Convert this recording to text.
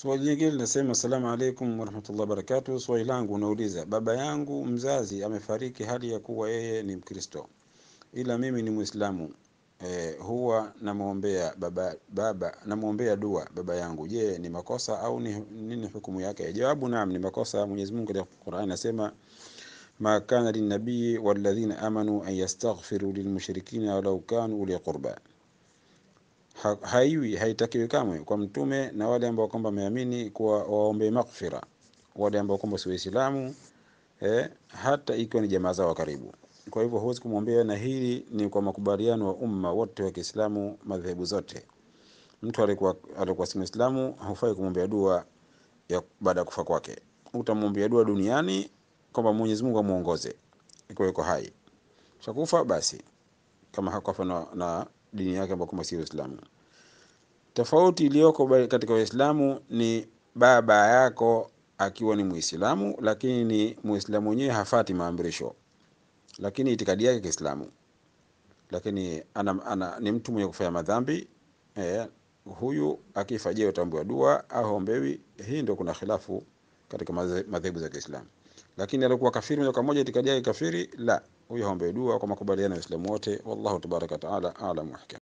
Swali jingine linasema, assalamu alaikum warahmatullahi wabarakatuh. Swali langu unauliza, baba yangu mzazi amefariki hali ya kuwa yeye ni Mkristo ila mimi ni Muislamu. E, huwa namwombea baba, baba namwombea dua baba yangu. Je, ni makosa au ni nini hukumu yake? Jawabu, naam, ni makosa. Mwenyezi Mungu katika Qur'an anasema ma kana linnabii walladhina amanu an yastaghfiru lilmushrikina walau kanu liqurba qurba haiwi haitakiwi kamwe kwa mtume na wale ambao kwamba wameamini kuwa waombe maghfira wale ambao kwamba si Waislamu eh, hata ikiwa ni jamaa zao karibu. Kwa hivyo huwezi kumwombea, na hili ni kwa makubaliano wa umma wote wa Kiislamu, madhehebu zote. Mtu alikuwa alikuwa si Muislamu hufai kumwombea dua ya baada ya kufa kwake. Utamwombea dua duniani kwamba Mwenyezi Mungu amuongoze iko iko hai, chakufa basi, kama hakufa na, na dini yake ambayo kwamba si Uislamu. Tofauti iliyoko katika Uislamu ni baba yako akiwa ni Muislamu, lakini ni Muislamu mwenyewe hafati maamrisho, lakini itikadi yake Kiislamu, lakini ana, ana, ni mtu mwenye kufanya madhambi eh, huyu akifa, je, utambiwa dua au ombewi? Hii ndio kuna khilafu katika madhehebu za Kiislamu. Lakini alikuwa kafiri moja kwa moja, itikadi yake kafiri, la huyo haombee dua kwa makubaliano ya Waislamu wote. Wallahu tabaraka wataala alam wahkam